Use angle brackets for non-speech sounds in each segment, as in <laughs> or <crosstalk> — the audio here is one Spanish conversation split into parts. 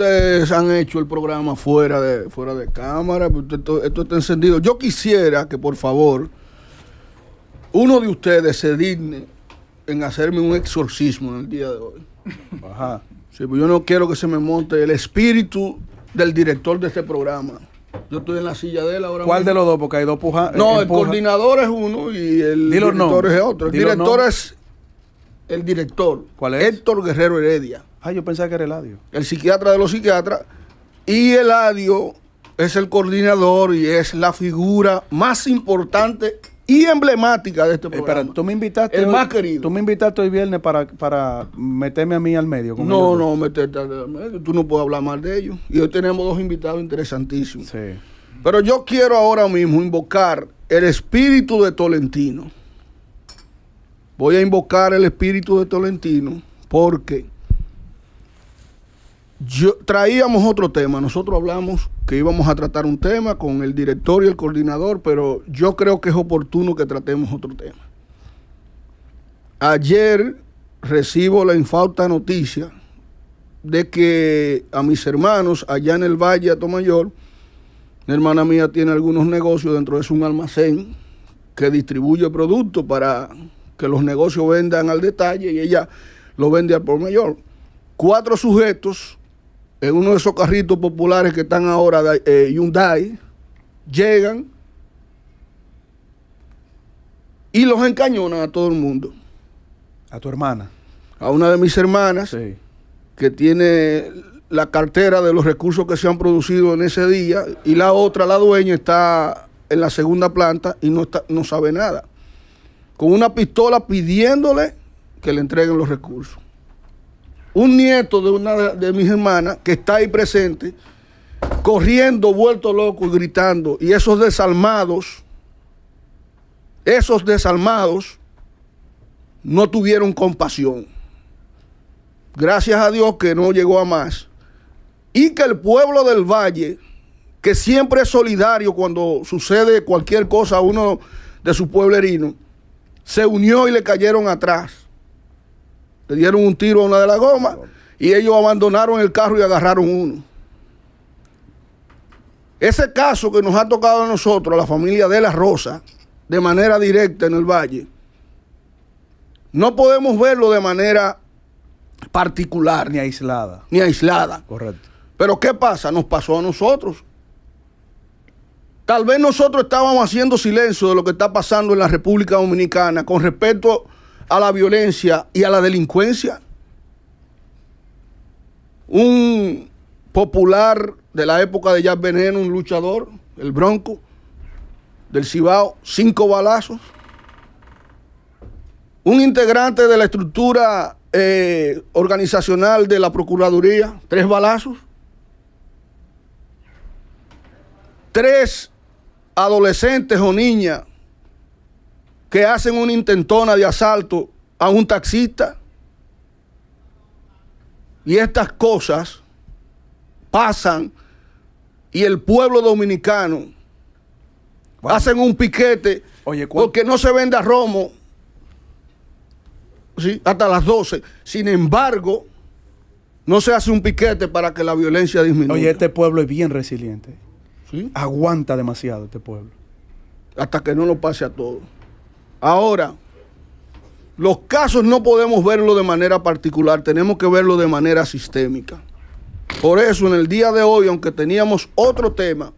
ustedes han hecho el programa fuera de, fuera de cámara, pues, esto, esto está encendido. Yo quisiera que por favor uno de ustedes se digne en hacerme un exorcismo en el día de hoy. Ajá. Sí, pues yo no quiero que se me monte el espíritu del director de este programa. Yo estoy en la silla de él ahora. ¿Cuál de los dos? Porque hay dos pujas. No, eh, el coordinador es uno y el director es otro. El director es el director. ¿Cuál es? Héctor Guerrero Heredia. Ah, yo pensaba que era Eladio. El psiquiatra de los psiquiatras. Y Eladio es el coordinador y es la figura más importante y emblemática de este programa. Espera, tú me invitaste. El más querido. Tú me invitaste hoy viernes para, meterme a mí al medio. no, no, meterte al medio. Tú no puedes hablar mal de ellos. Y hoy tenemos dos invitados interesantísimos. Sí. Pero yo quiero ahora mismo invocar el espíritu de Tolentino. Voy a invocar el espíritu de Tolentino porque traíamos otro tema, nosotros hablamos que íbamos a tratar un tema con el director y el coordinador, pero yo creo que es oportuno que tratemos otro tema. Ayer recibo la infausta noticia de que a mis hermanos allá en el Valle Tomayor, mi hermana mía tiene algunos negocios, dentro de un almacén que distribuye productos para que los negocios vendan al detalle y ella lo vende al por mayor. Cuatro sujetos en uno de esos carritos populares que están ahora, eh, Hyundai, llegan y los encañonan a todo el mundo. A tu hermana. A una de mis hermanas, que tiene la cartera de los recursos que se han producido en ese día, y la otra, la dueña, está en la segunda planta y no, está, no sabe nada. Con una pistola pidiéndole que le entreguen los recursos un nieto de una de mis hermanas que está ahí presente, corriendo, vuelto loco y gritando. Y esos desalmados, esos desalmados, no tuvieron compasión. Gracias a Dios que no llegó a más. Y que el pueblo del valle, que siempre es solidario cuando sucede cualquier cosa a uno de sus pueblerinos, se unió y le cayeron atrás le dieron un tiro a una de las gomas y ellos abandonaron el carro y agarraron uno. Ese caso que nos ha tocado a nosotros, a la familia de la Rosa, de manera directa en el valle, no podemos verlo de manera particular. Ni aislada. Ni aislada. Correcto. Pero ¿qué pasa? Nos pasó a nosotros. Tal vez nosotros estábamos haciendo silencio de lo que está pasando en la República Dominicana con respecto a a la violencia y a la delincuencia. Un popular de la época de Jazz Veneno, un luchador, el Bronco, del Cibao, cinco balazos. Un integrante de la estructura eh, organizacional de la Procuraduría, tres balazos. Tres adolescentes o niñas que hacen una intentona de asalto a un taxista. Y estas cosas pasan y el pueblo dominicano hacen un piquete porque no se venda romo ¿sí? hasta las 12. Sin embargo, no se hace un piquete para que la violencia disminuya. Oye, este pueblo es bien resiliente. Aguanta demasiado este pueblo. Hasta que no lo pase a todos. Ahora, los casos no podemos verlo de manera particular, tenemos que verlo de manera sistémica. Por eso en el día de hoy, aunque teníamos otro tema,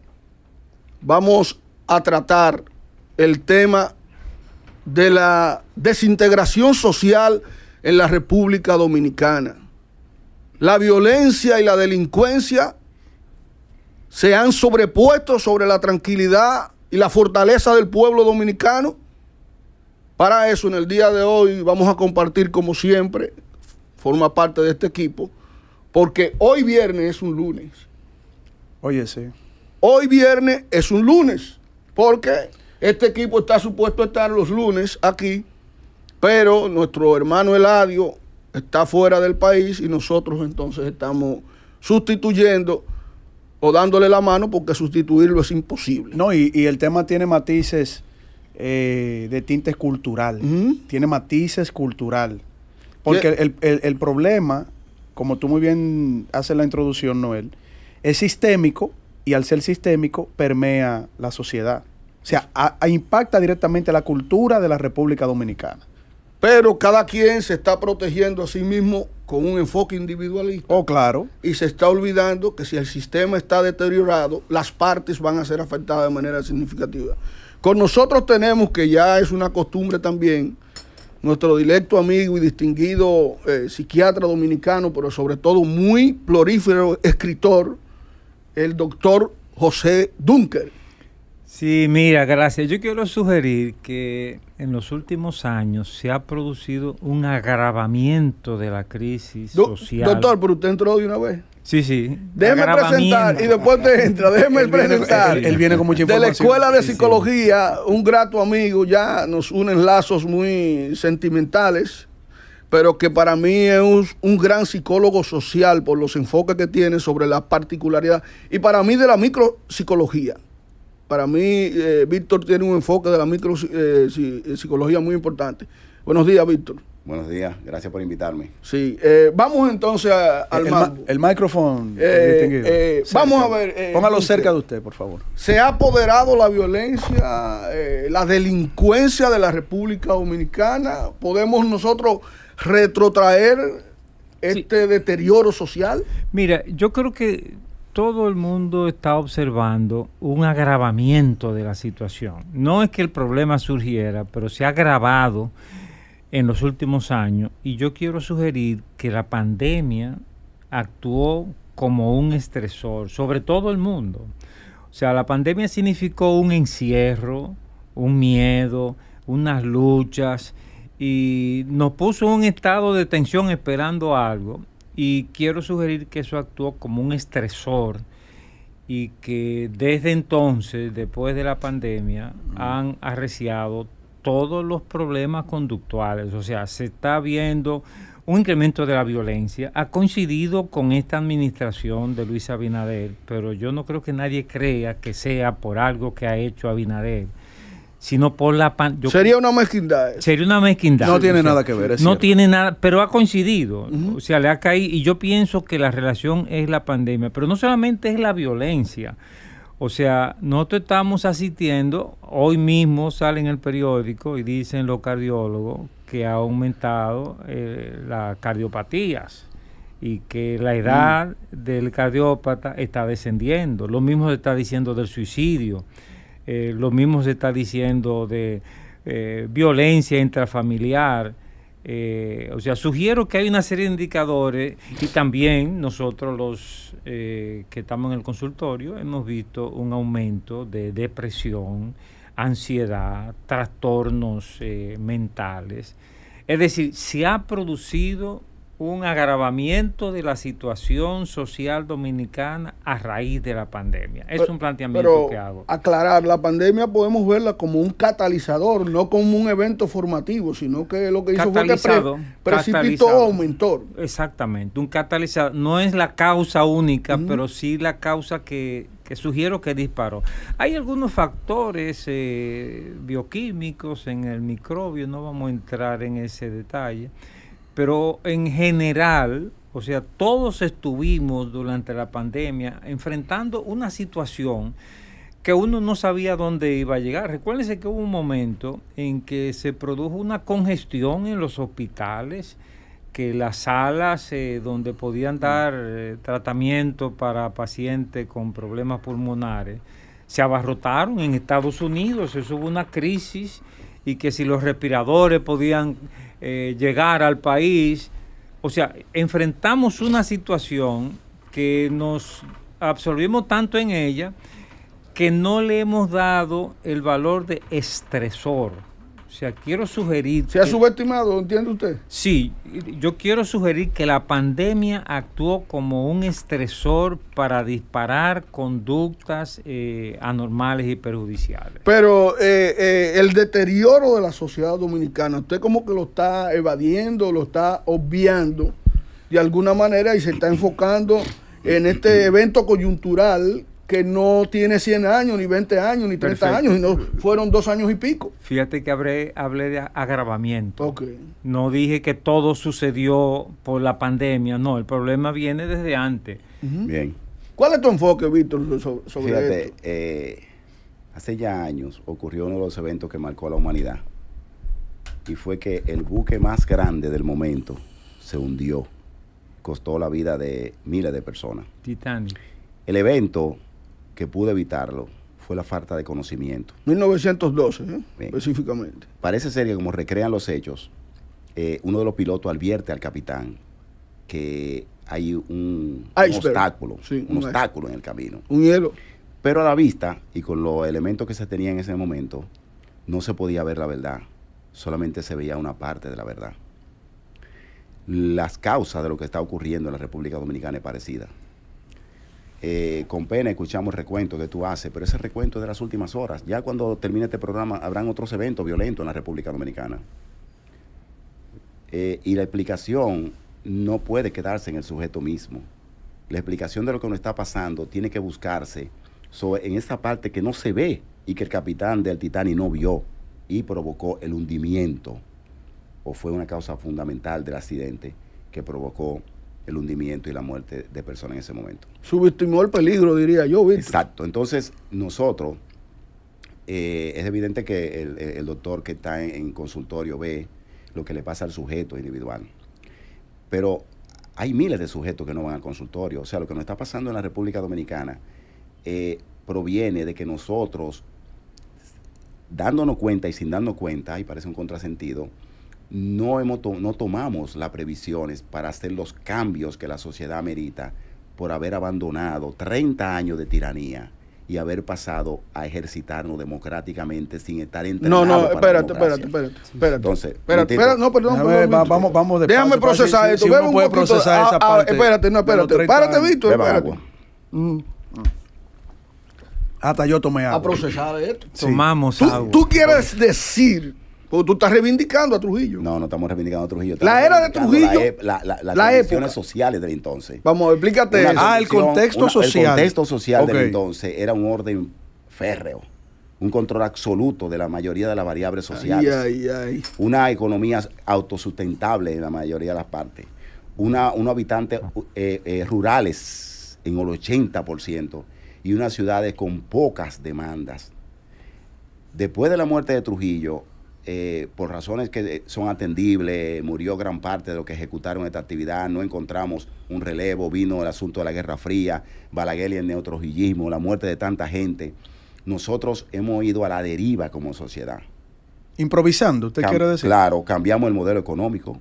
vamos a tratar el tema de la desintegración social en la República Dominicana. La violencia y la delincuencia se han sobrepuesto sobre la tranquilidad y la fortaleza del pueblo dominicano. Para eso, en el día de hoy vamos a compartir, como siempre, forma parte de este equipo, porque hoy viernes es un lunes. Oye, sí. Hoy viernes es un lunes, porque este equipo está supuesto a estar los lunes aquí, pero nuestro hermano Eladio está fuera del país y nosotros entonces estamos sustituyendo o dándole la mano porque sustituirlo es imposible. No, y, y el tema tiene matices eh, de tinte cultural tiene matices cultural. Porque el, problema, como tú muy bien haces la introducción, Noel, es sistémico y al ser sistémico permea la sociedad. O sea, impacta directamente la cultura de la República Dominicana. Pero cada quien se está protegiendo a sí mismo con un enfoque individualista. Oh, claro. Y se está olvidando que si el sistema está deteriorado, las partes van a ser afectadas de manera significativa. Con nosotros tenemos, que ya es una costumbre también, nuestro directo amigo y distinguido eh, psiquiatra dominicano, pero sobre todo muy plorífero escritor, el doctor José Dunker. Sí, mira, gracias. Yo quiero sugerir que en los últimos años se ha producido un agravamiento de la crisis social. Doctor, pero usted entró de una vez. Sí, sí. Déjeme presentar y después te entra. Déjeme presentar. él, viene con mucha información. De la Escuela de Psicología, un grato amigo, ya nos unen lazos muy sentimentales, pero que para mí es un, gran psicólogo social por los enfoques que tiene sobre la particularidad y para mí de la micropsicología. Para mí, eh, Víctor tiene un enfoque de la micropsicología eh, eh, muy importante. Buenos días, Víctor. Buenos días, gracias por invitarme. Sí, eh, vamos entonces eh, al el, micrófono. Eh, vamos a ver. Póngalo cerca de usted, por favor. Se ha apoderado la violencia, la delincuencia de la República Dominicana. ¿Podemos nosotros retrotraer este deterioro social? Mira, yo creo que todo el mundo está observando un agravamiento de la situación. No es que el problema surgiera, pero se ha agravado en los últimos años y yo quiero sugerir que la pandemia actuó como un estresor sobre todo el mundo. O sea, la pandemia significó un encierro, un miedo, unas luchas y nos puso un estado de tensión esperando algo. Y quiero sugerir que eso actuó como un estresor y que desde entonces, después de la pandemia, han arreciado todos los problemas conductuales, o sea, se está viendo un incremento de la violencia. Ha coincidido con esta administración de Luis Abinader, pero yo no creo que nadie crea que sea por algo que ha hecho Abinader sino por la pandemia. sería una mezquindad sería una mezquindad no tiene nada que ver no tiene nada pero ha coincidido o sea le ha caído y yo pienso que la relación es la pandemia pero no solamente es la violencia o sea, nosotros estamos asistiendo, hoy mismo sale en el periódico y dicen los cardiólogos que ha aumentado eh, las cardiopatías y que la mm. edad del cardiópata está descendiendo. Lo mismo se está diciendo del suicidio, eh, lo mismo se está diciendo de eh, violencia intrafamiliar. Eh, o sea, sugiero que hay una serie de indicadores y también nosotros los eh, que estamos en el consultorio hemos visto un aumento de depresión, ansiedad, trastornos eh, mentales. Es decir, se ha producido un agravamiento de la situación social dominicana a raíz de la pandemia. Es un planteamiento que hago. Aclarar, la pandemia podemos verla como un catalizador, no como un evento formativo, sino que lo que hizo fue que precipitó o aumentó. Exactamente, un catalizador. No es la causa única, pero sí la causa que, que, sugiero que disparó. Hay algunos factores eh, bioquímicos en el microbio, no vamos a entrar en ese detalle pero en general, o sea, todos estuvimos durante la pandemia enfrentando una situación que uno no sabía dónde iba a llegar. Recuérdense que hubo un momento en que se produjo una congestión en los hospitales, que las salas eh, donde podían mm. dar eh, tratamiento para pacientes con problemas pulmonares se abarrotaron en Estados Unidos, eso hubo una crisis y que si los respiradores podían eh, llegar al país. O sea, enfrentamos una situación que nos absorbimos tanto en ella que no le hemos dado el valor de estresor. O sea, quiero sugerir... ¿Se ha subestimado, entiende usted? Sí, yo quiero sugerir que la pandemia actuó como un estresor para disparar conductas eh, anormales y perjudiciales. Pero eh, eh, el deterioro de la sociedad dominicana, usted como que lo está evadiendo, lo está obviando de alguna manera y se está enfocando en este evento coyuntural que no tiene 100 años, ni 20 años, ni 30 años, sino fueron dos años y pico. Fíjate que hablé, de agravamiento. Okay. No dije que todo sucedió por la pandemia, no, el problema viene desde antes. Bien. ¿Cuál es tu enfoque, Víctor, sobre, Fíjate, esto? Eh, hace ya años ocurrió uno de los eventos que marcó a la humanidad y fue que el buque más grande del momento se hundió, costó la vida de miles de personas. Titanic. El evento que pudo evitarlo fue la falta de conocimiento. 1912, ¿eh? específicamente. Parece ser que como recrean los hechos, eh, uno de los pilotos advierte al capitán que hay un, obstáculo, un, obstáculo en el camino. Un hielo. Pero a la vista y con los elementos que se tenían en ese momento, no se podía ver la verdad, solamente se veía una parte de la verdad. Las causas de lo que está ocurriendo en la República Dominicana es parecida. Eh, con pena escuchamos recuento de tu ACE, pero ese recuento de las últimas horas. Ya cuando termine este programa habrán otros eventos violentos en la República Dominicana. Eh, y la explicación no puede quedarse en el sujeto mismo. La explicación de lo que nos está pasando tiene que buscarse en esa parte que no se ve y que el capitán del Titanic no vio y provocó el hundimiento o fue una causa fundamental del accidente que provocó el hundimiento y la muerte de personas en ese momento. Subestimó el peligro, diría yo. Exacto. Entonces, nosotros, eh, es evidente que el, doctor que está en, consultorio ve lo que le pasa al sujeto individual. Pero hay miles de sujetos que no van al consultorio. O sea, lo que nos está pasando en la República Dominicana eh, proviene de que nosotros, dándonos cuenta y sin darnos cuenta, y parece un contrasentido, no, hemos no tomamos las previsiones para hacer los cambios que la sociedad merita por haber abandonado 30 años de tiranía y haber pasado a ejercitarnos democráticamente sin estar entrenados. No, no, espérate, espérate, espérate, espérate. Entonces, espérate, espérate no, perdón, Déjame, perdón, vamos, vamos Déjame procesar esto. Si poquito, a, espérate, no, espérate. Párate, Víctor, espérate. Agua. Mm, mm. Hasta yo tomé agua. A procesar esto. Tomamos agua. Tú quieres decir tú estás reivindicando a Trujillo. No, no estamos reivindicando a Trujillo. La era de Trujillo. E-, la, las condiciones sociales del entonces. Vamos, explícate Ah, el contexto social. El contexto social del entonces era un orden férreo. Un control absoluto de la mayoría de las variables sociales. Una economía autosustentable en la mayoría de las partes. Una, unos habitantes eh, eh, rurales en el 80% y unas ciudades con pocas demandas. Después de la muerte de Trujillo, eh, por razones que eh, son atendibles, murió gran parte de los que ejecutaron esta actividad, no encontramos un relevo, vino el asunto de la Guerra Fría, Balaguer y el neotrojillismo, la muerte de tanta gente. Nosotros hemos ido a la deriva como sociedad. Improvisando, usted quiere decir. Claro, cambiamos el modelo económico,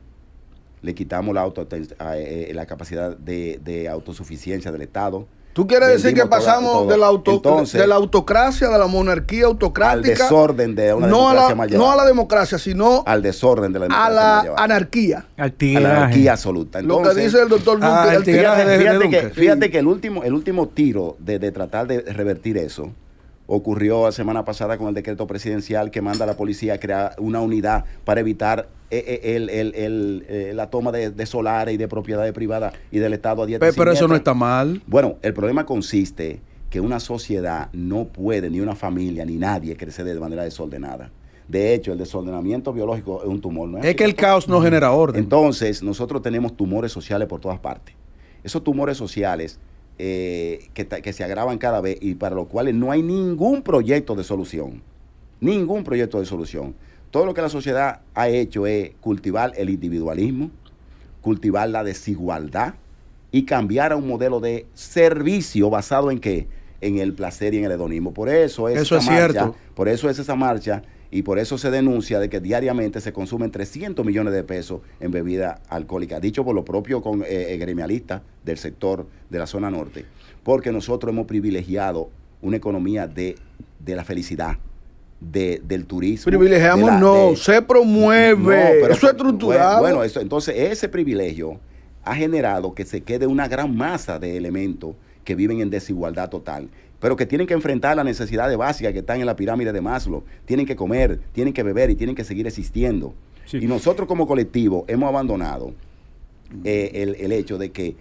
le quitamos la, auto eh, la capacidad de, de autosuficiencia del Estado, ¿Tú quieres decir que pasamos de la, la autocracia, de la monarquía autocrática? Al desorden de una no democracia a la, No a la democracia, sino al desorden de la democracia A la anarquía. A la anarquía absoluta. Lo que dice el doctor fíjate, que, fíjate que, el, último, el último tiro de, de tratar de revertir eso ocurrió la semana pasada con el decreto presidencial que manda a la policía a crear una unidad para evitar eh, eh, el, eh, la toma de, solares y de propiedades privadas y del Estado a 10%. Pero, eso no está mal. Bueno, el problema consiste que una sociedad no puede, ni una familia, ni nadie crecer de manera desordenada. De hecho, el desordenamiento biológico es un tumor. es, que el caos no genera orden. Entonces, nosotros tenemos tumores sociales por todas partes. Esos tumores sociales que, que, se agravan cada vez y para los cuales no hay ningún proyecto de solución. Ningún proyecto de solución todo lo que la sociedad ha hecho es cultivar el individualismo, cultivar la desigualdad y cambiar a un modelo de servicio basado en qué? En el placer y en el hedonismo. Por eso es, esa marcha, por eso es esa marcha y por eso se denuncia de que diariamente se consumen 300 millones de pesos en bebida alcohólica, dicho por lo propio gremialista eh, eh, gremialistas del sector de la zona norte, porque nosotros hemos privilegiado una economía de la felicidad, del turismo. Privilegiamos, no, se promueve. pero, eso es estructurado. Bueno, entonces ese privilegio ha generado que se quede una gran masa de elementos que viven en desigualdad total, pero que tienen que enfrentar las necesidades básicas que están en la pirámide de Maslow. Tienen que comer, tienen que beber y tienen que seguir existiendo. Y nosotros como colectivo hemos abandonado eh, el, hecho de que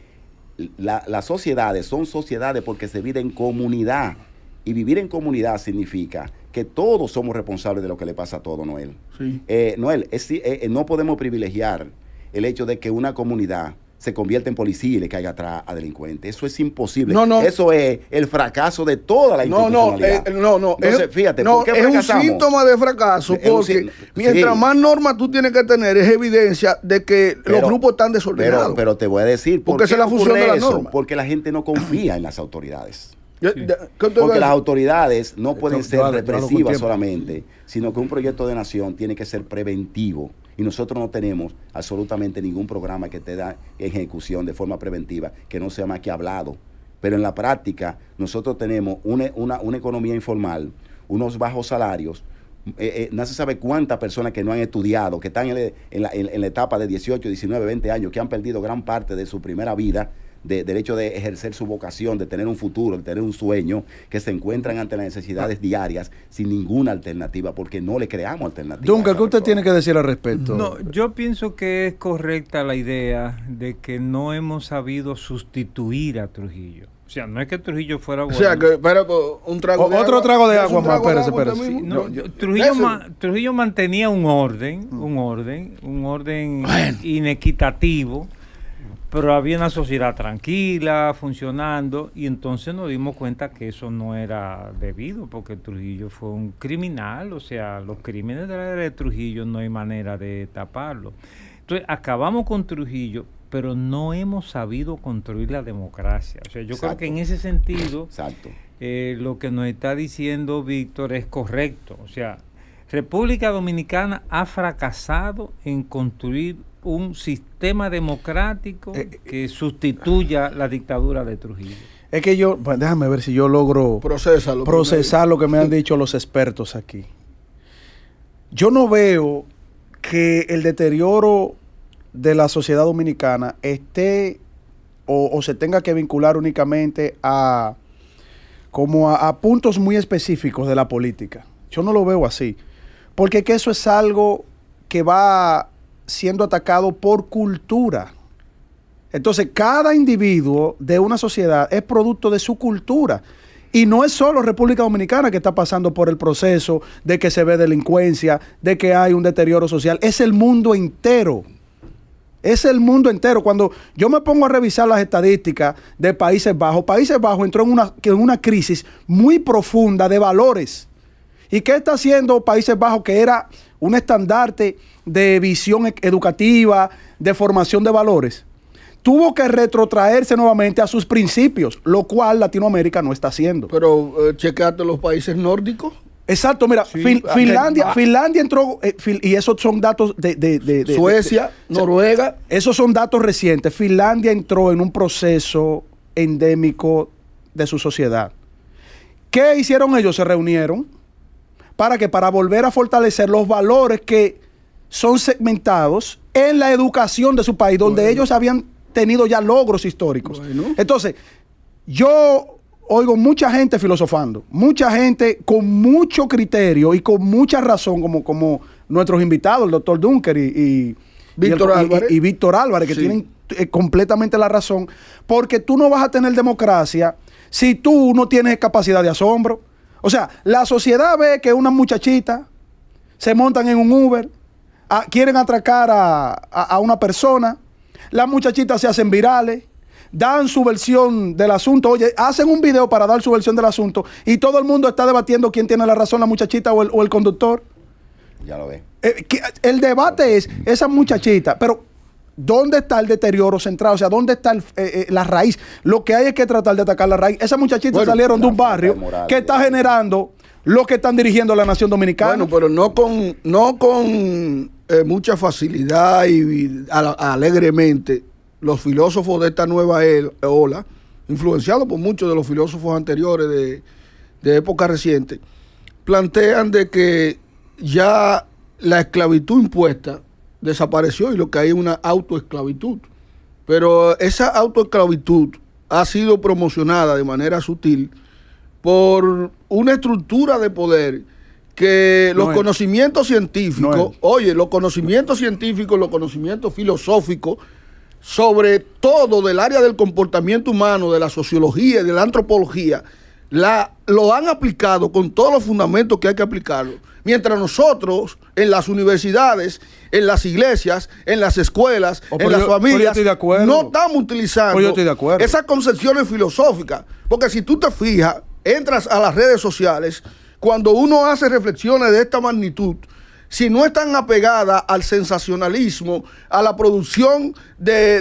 las sociedades son sociedades porque se viven en comunidad. Y vivir en comunidad significa que todos somos responsables de lo que le pasa a todo, Noel. Sí. Eh, Noel, eh, no podemos privilegiar el hecho de que una comunidad se convierta en policía y le caiga atrás a delincuentes. Eso es imposible. No, Eso es el fracaso de toda la institucionalidad. No, no, eh, no, no. fíjate, no, es un síntoma de fracaso porque mientras más normas tú tienes que tener es evidencia de que los grupos están desordenados. Pero, te voy a decir, ¿por porque qué es la función Porque la gente no confía en las autoridades. Porque las autoridades no eh, pueden ser represivas solamente, sino que un proyecto de nación tiene que ser preventivo. Y nosotros no tenemos absolutamente ningún programa que te da ejecución de forma preventiva, que no sea más que hablado. Pero en la práctica, nosotros tenemos una, economía informal, unos bajos salarios, eh, eh, no se sabe cuántas personas que no han estudiado, que están en, la, en, la, etapa de 18, 19, 20 años, que han perdido gran parte de su primera vida de, derecho de ejercer su vocación, de tener un futuro, de tener un sueño, que se encuentran ante las necesidades diarias sin ninguna alternativa, porque no le creamos alternativa. Duncan, ¿qué usted tiene que decir al respecto? No, yo pienso que es correcta la idea de que no hemos sabido sustituir a Trujillo. O sea, no es que Trujillo fuera O sea, pero un trago otro trago de agua más, Trujillo, Trujillo mantenía un orden, un mm. orden, un orden inequitativo pero había una sociedad tranquila, funcionando, y entonces nos dimos cuenta que eso no era debido, porque Trujillo fue un criminal, o sea, los crímenes de la era de Trujillo no hay manera de taparlo. Entonces, acabamos con Trujillo, pero no hemos sabido construir la democracia. O sea, yo creo que en ese sentido, Exacto. Eh, lo que nos está diciendo Víctor es correcto. O sea, República Dominicana ha fracasado en construir un sistema democrático eh, eh, que sustituya la dictadura de Trujillo. Es que yo, bueno, déjame ver si yo logro procesar lo que me han dicho los expertos aquí. Yo no veo que el deterioro de la sociedad dominicana esté o, se tenga que vincular únicamente a como a, puntos muy específicos de la política. Yo no lo veo así. Porque que eso es algo que va siendo atacado por cultura. Entonces, cada individuo de una sociedad es producto de su cultura. Y no es solo República Dominicana que está pasando por el proceso de que se ve delincuencia, de que hay un deterioro social. Es el mundo entero. Es el mundo entero. Cuando yo me pongo a revisar las estadísticas de Países Bajos, Países Bajos entró en una, en una crisis muy profunda de valores. ¿Y qué está haciendo Países Bajos, que era un estandarte de visión e-, educativa, de formación de valores? Tuvo que retrotraerse nuevamente a sus principios, lo cual Latinoamérica no está haciendo. Pero eh, los países nórdicos. Exacto, mira, Finlandia, ah. Finlandia entró, eh, y esos son datos de Suecia, Noruega. Esos son datos recientes. Finlandia entró en un proceso endémico de su sociedad. ¿Qué hicieron ellos? Se reunieron, para que para volver a fortalecer los valores que son segmentados en la educación de su país, donde ellos habían tenido ya logros históricos. Entonces, yo oigo mucha gente filosofando, mucha gente con mucho criterio y con mucha razón, como, como nuestros invitados, el doctor Dunker y, Víctor Álvarez. que tienen eh, completamente la razón, porque tú no vas a tener democracia si tú no tienes capacidad de asombro o sea, la sociedad ve que unas muchachitas se montan en un Uber, ah, quieren atracar a, una persona, las muchachitas se hacen virales, dan su versión del asunto, oye, hacen un video para dar su versión del asunto y todo el mundo está debatiendo quién tiene la razón, la muchachita o el, conductor. Ya lo ve. Eh, el debate es esa muchachita, pero ¿Dónde está el deterioro central? O sea, ¿dónde está eh, eh, la raíz? Lo que hay es que tratar de atacar la raíz. Esas muchachitas salieron de un barrio que está generando lo que están dirigiendo la nación dominicana. Bueno, pero no con, no con eh, mucha facilidad y, alegremente los filósofos de esta nueva ola, influenciados por muchos de los filósofos anteriores de, de época reciente, plantean de que ya la esclavitud impuesta desapareció y lo que hay es una autoesclavitud. Pero esa autoesclavitud ha sido promocionada de manera sutil por una estructura de poder que los conocimientos científicos, oye, los conocimientos científicos, los conocimientos filosóficos, sobre todo del área del comportamiento humano, de la sociología y de la antropología, la, lo han aplicado con todos los fundamentos que hay que aplicarlo. Mientras nosotros en las universidades, en las iglesias, en las escuelas, oh, en las familias, no estamos utilizando pues esas concepciones filosóficas. Porque si tú te fijas, entras a las redes sociales, cuando uno hace reflexiones de esta magnitud, si no están apegadas al sensacionalismo, a la producción del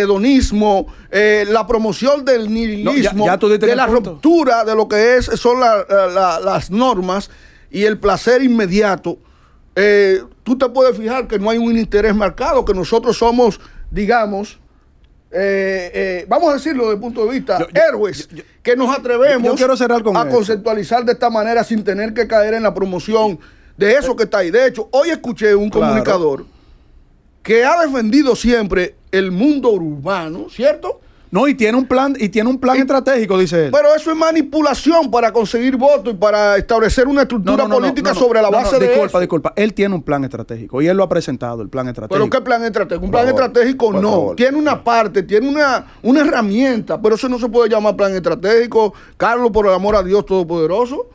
hedonismo, eh, la promoción del nihilismo, de la ruptura de lo que es, son las normas, y el placer inmediato, eh, tú te puedes fijar que no hay un interés marcado, que nosotros somos, digamos, eh, eh, vamos a decirlo desde el punto de vista, héroes, que nos atrevemos a conceptualizar de esta manera sin tener que caer en la promoción de eso que está ahí. De hecho, hoy escuché un comunicador que ha defendido siempre el mundo urbano, ¿cierto? No, y tiene un plan, y tiene un plan estratégico, dice él. Pero eso es manipulación para conseguir votos y para establecer una estructura política sobre la base de disculpa, Disculpa, Él tiene un plan estratégico y él lo ha presentado, el plan estratégico. ¿Pero qué plan estratégico? Un plan estratégico no. Tiene una parte, tiene una, una herramienta, pero eso no se puede llamar plan estratégico. Carlos, por el amor a Dios Todopoderoso.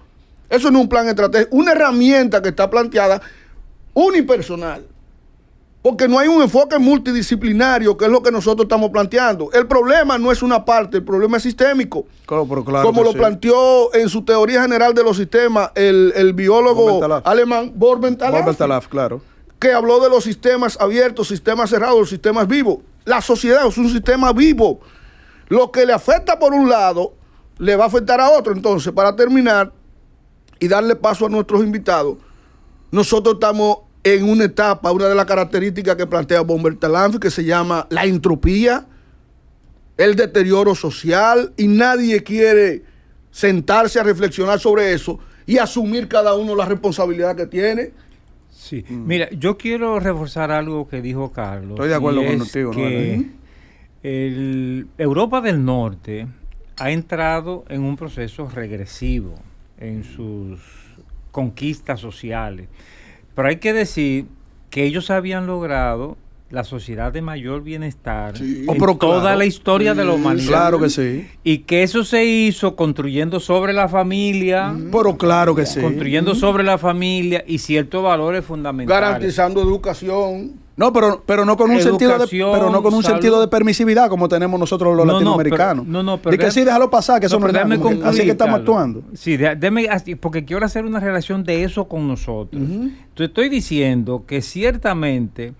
Eso no es un plan estratégico. Una herramienta que está planteada unipersonal porque no hay un enfoque multidisciplinario, que es lo que nosotros estamos planteando. El problema no es una parte, el problema es sistémico. Claro, Como lo planteó en su teoría general de los sistemas el, el biólogo alemán Borbentalaf, claro. que habló de los sistemas abiertos, sistemas cerrados, sistemas vivos. La sociedad es un sistema vivo. Lo que le afecta por un lado, le va a afectar a otro. Entonces, para terminar y darle paso a nuestros invitados, nosotros estamos en una etapa, una de las características que plantea Bomber Talanfi, que se llama la entropía, el deterioro social, y nadie quiere sentarse a reflexionar sobre eso y asumir cada uno la responsabilidad que tiene. Sí, mira, yo quiero reforzar algo que dijo Carlos. Estoy de acuerdo contigo, ¿no? el Europa del Norte ha entrado en un proceso regresivo en sus conquistas sociales. Pero hay que decir que ellos habían logrado la sociedad de mayor bienestar en oh, toda la historia de la humanidad. Claro que sí. Y que eso se hizo construyendo sobre la familia. Mm. Pero claro que sí. Construyendo sobre la familia y ciertos valores fundamentales. Garantizando educación no, pero, no con un sentido de pero no con un sentido de permisividad como tenemos nosotros los latinoamericanos. No, que sí, déjalo pasar, que eso no, Así que estamos actuando. Sí, déjame, porque quiero hacer una relación de eso con nosotros. Te estoy diciendo que ciertamente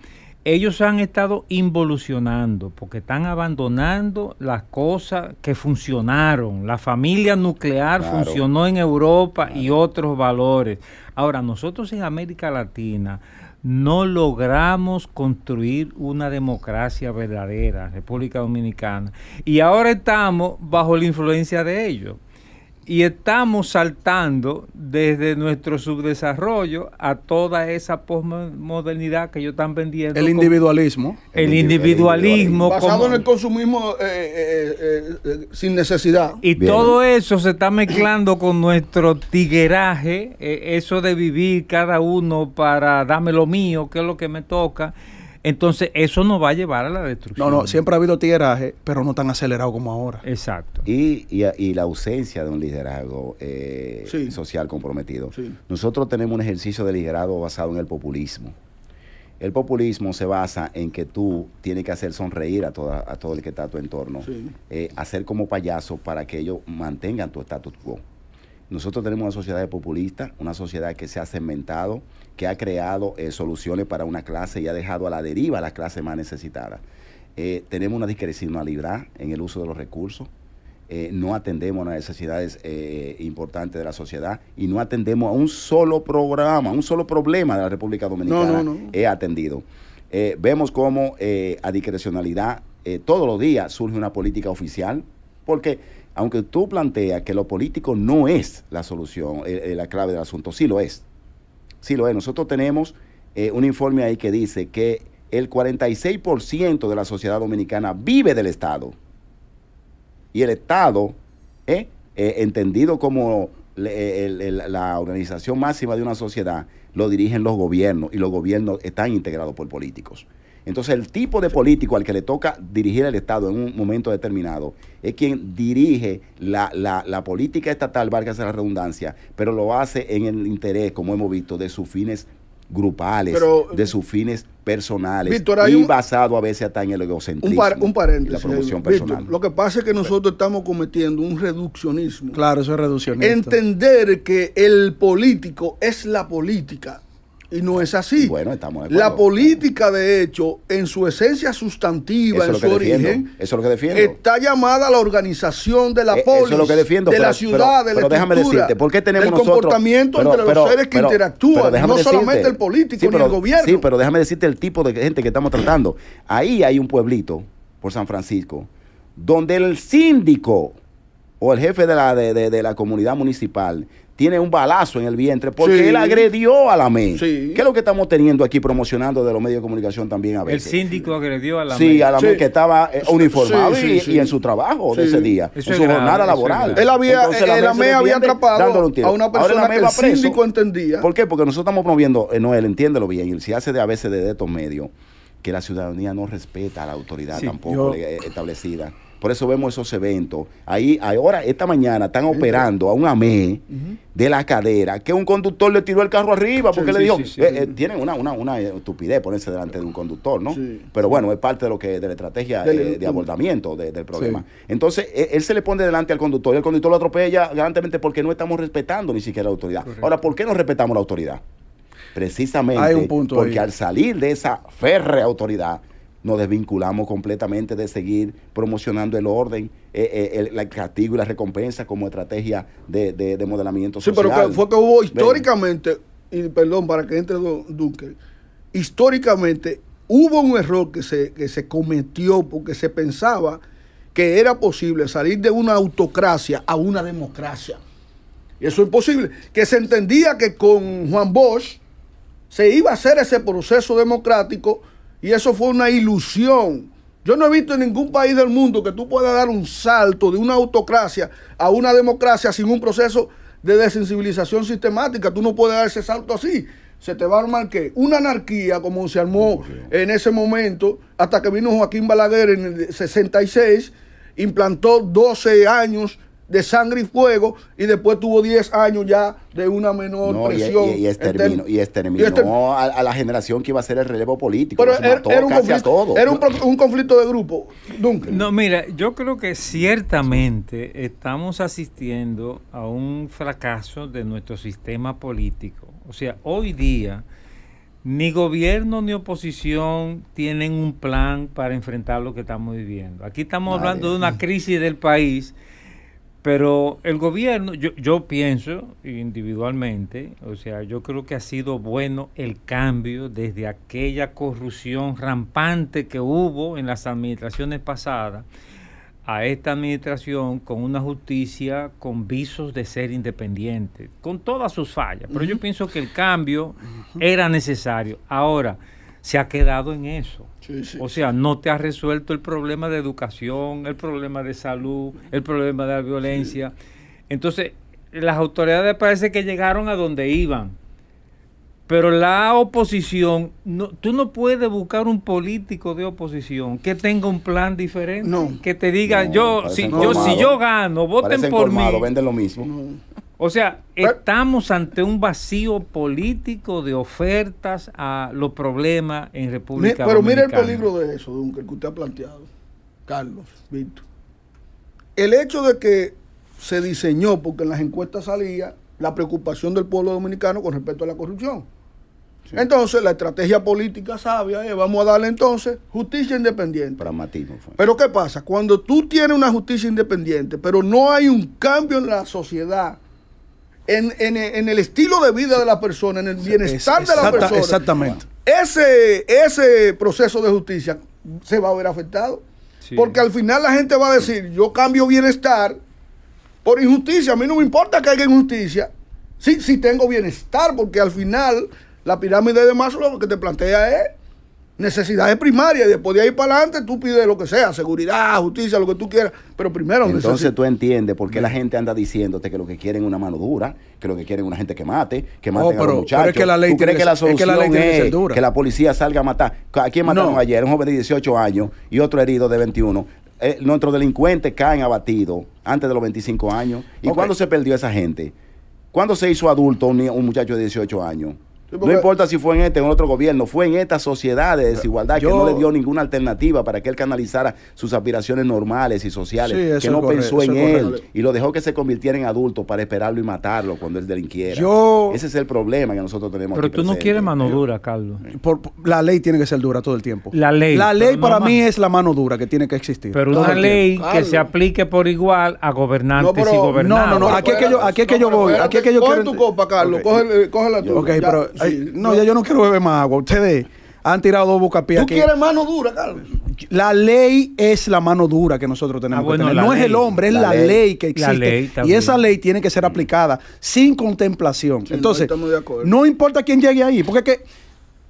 ellos han estado involucionando porque están abandonando las cosas que funcionaron. La familia nuclear funcionó en Europa y otros valores. Ahora, nosotros en América Latina no logramos construir una democracia verdadera, República Dominicana. Y ahora estamos bajo la influencia de ellos y estamos saltando desde nuestro subdesarrollo a toda esa posmodernidad que ellos están vendiendo. El individualismo. El individualismo. Basado en el consumismo eh, eh, eh, sin necesidad. Y todo eso se está mezclando con nuestro tigueraje, eso de vivir cada uno para dame lo mío, que es lo que me toca. Entonces, eso nos va a llevar a la destrucción. No, no, siempre ha habido tiraje, pero no tan acelerado como ahora. Exacto. Y, y, la ausencia de un liderazgo eh, social comprometido. Nosotros tenemos un ejercicio de liderazgo basado en el populismo. El populismo se basa en que tú tienes que hacer sonreír a, toda, a todo el que está a tu entorno, eh, hacer como payaso para que ellos mantengan tu status quo. Nosotros tenemos una sociedad populista, una sociedad que se ha cementado que ha creado eh, soluciones para una clase y ha dejado a la deriva a las clases más necesitadas. Eh, tenemos una discrecionalidad en el uso de los recursos, eh, no atendemos las necesidades importantes de la sociedad y no atendemos a un solo programa, a un solo problema de la República Dominicana. No, no, no. He atendido. vemos cómo a discrecionalidad todos los días surge una política oficial, porque aunque tú planteas que lo político no es la solución, la clave del asunto, sí lo es Sí, lo es. Nosotros tenemos eh, un informe ahí que dice que el 46% de la sociedad dominicana vive del Estado. Y el Estado, eh, eh, entendido como la organización máxima de una sociedad, lo dirigen los gobiernos y los gobiernos están integrados por políticos. Entonces, el tipo de político al que le toca dirigir el Estado en un momento determinado es quien dirige la, la, política estatal, valga la redundancia, pero lo hace en el interés, como hemos visto, de sus fines grupales, de sus fines personales y basado a veces hasta en el egocentrismo. Un, La promoción personal. lo que pasa es que nosotros estamos cometiendo un reduccionismo. Claro, eso es reduccionismo. Entender que el político es la política y no es así. Bueno, estamos de acuerdo. La política, de hecho, en su esencia sustantiva, en su origen, eso lo que defiendo. Está llamada la organización de la eh, lo que defiendo, de la ciudad, de la pero déjame decirte, ¿por qué tenemos nosotros...? El comportamiento entre los seres que interactúan, no solamente el político ni el gobierno. Sí, pero déjame decirte el tipo de gente que estamos tratando. Ahí hay un pueblito por San Francisco donde el síndico o el jefe de la, de la comunidad municipal tiene un balazo en el vientre porque él agredió a la MEI. ¿Qué es lo que estamos teniendo aquí promocionando de los medios de comunicación también a veces? El síndico agredió a la MEI. Sí, a la que estaba eh, uniformado y, en su trabajo de ese día, en su jornada laboral. Él había, eh, la, había atrapado a una persona que el síndico entendía. ¿Por qué? Porque nosotros estamos promoviendo, eh, no, él entiéndelo bien, y si hace de a veces de estos medios, que la ciudadanía no respeta a la autoridad tampoco establecida. Por eso vemos esos eventos. Ahí, ahora, esta mañana, están operando a un amé de la cadera que un conductor le tiró el carro arriba porque le dijo, eh, eh, tienen una, eh, estupidez ponerse delante de un conductor, ¿no? Pero bueno, es parte de lo que de la estrategia de, abordamiento del problema. Entonces, e, él se le pone delante al conductor y el conductor lo atropella grandemente porque no estamos respetando ni siquiera la autoridad. Ahora, ¿por qué no respetamos la autoridad? Precisamente porque al salir de esa férrea autoridad, nos desvinculamos completamente de seguir promocionando el orden, eh, eh, el, castigo y la recompensa como estrategia de, modelamiento social. Sí, pero fue que hubo históricamente, y perdón para que entre Dunker, históricamente hubo un error que se, se cometió porque se pensaba que era posible salir de una autocracia a una democracia. eso es imposible. Que se entendía que con Juan Bosch se iba a hacer ese proceso democrático y eso fue una ilusión. Yo no he visto en ningún país del mundo que tú puedas dar un salto de una autocracia a una democracia sin un proceso de desensibilización sistemática. Tú no puedes dar ese salto así. Se te va a armar ¿qué? una anarquía como se armó en ese momento, hasta que vino Joaquín Balaguer en el 66, implantó 12 años de sangre y fuego y después tuvo 10 años ya de una menor presión. Y, este, y, y, exterminó, este, y este, a, la generación que iba a ser el relevo político. Pero era, un conflicto, de grupo, No, mira, yo creo que ciertamente estamos asistiendo a un fracaso de nuestro sistema político. O sea, hoy día ni gobierno ni oposición tienen un plan para enfrentar lo que estamos viviendo. Aquí estamos hablando de una crisis del país pero el gobierno, yo, yo pienso individualmente, o sea, yo creo que ha sido bueno el cambio desde aquella corrupción rampante que hubo en las administraciones pasadas a esta administración con una justicia con visos de ser independiente, con todas sus fallas. Pero yo pienso que el cambio era necesario. Ahora, se ha quedado en eso. O sea, no te ha resuelto el problema de educación, el problema de salud, el problema de la violencia. Entonces, las autoridades parece que llegaron a donde iban. Pero la oposición, tú no puedes buscar un político de oposición que tenga un plan diferente, que te diga, yo, si, yo, si, yo, gano, voten por mí. lo mismo. O sea, estamos ante un vacío político de ofertas a los problemas en República Dominicana. Pero mire el peligro de eso, Duncan, que usted ha planteado, Carlos, Víctor. El hecho de que se diseñó, porque en las encuestas salía la preocupación del pueblo dominicano con respecto a la corrupción. Entonces, la estrategia política sabia es, eh, vamos a darle entonces justicia independiente. Pero ¿qué pasa? Cuando tú tienes una justicia independiente, pero no hay un cambio en la sociedad en, el estilo de vida de la persona, en el bienestar de la persona. Exactamente. Ese, ese proceso de justicia se va a ver afectado. Porque al final la gente va a decir, yo cambio bienestar por injusticia. A mí no me importa que haya injusticia. si sí tengo bienestar, porque al final la pirámide de Maslow lo que te plantea es necesidades primarias. Y después de ahí para adelante tú pides lo que sea, seguridad, justicia, lo que tú quieras. Pero primero Entonces tú entiendes por qué la gente anda diciéndote que lo que quieren es una mano dura, que lo que quieren es una gente que mate, que mate a los muchachos. Pero que la ley ¿Tú crees que la solución es dura. que la, policía salga a matar? ¿A quién mataron ayer? Un joven de 18 años y otro herido de 21. Eh, nuestros delincuentes caen abatidos antes de los 25 años. ¿Y cuándo se perdió esa gente? ¿Cuándo se hizo adulto un, un muchacho de 18 años? No importa si fue en este o en otro gobierno, fue en esta sociedad de desigualdad que no le dio ninguna alternativa para que él canalizara sus aspiraciones normales y sociales, que no pensó en él y lo dejó que se convirtiera en adulto para esperarlo y matarlo cuando él delinquiera. Ese es el problema que nosotros tenemos. Pero tú no quieres mano dura, Carlos. Eh, por, la ley tiene que ser dura todo el tiempo. La ley. La ley para mí es la mano dura que tiene que existir. Pero una ley que se aplique por igual a gobernantes y gobernantes. No, no, no. Aquí es que yo, aquí es que yo voy. Aquí yo coge tu copa, Carlos. Coge, coge la tuya. Ok, pero no, yo no quiero beber más agua. Ustedes han tirado dos aquí. ¿Tú quieres mano dura, Carlos? La ley es la mano dura que nosotros tenemos ah, que tener. No es el hombre, es la, ley, que existe. y esa ley tiene que ser aplicada sin contemplación. Entonces, no, importa quién llegue ahí, porque es que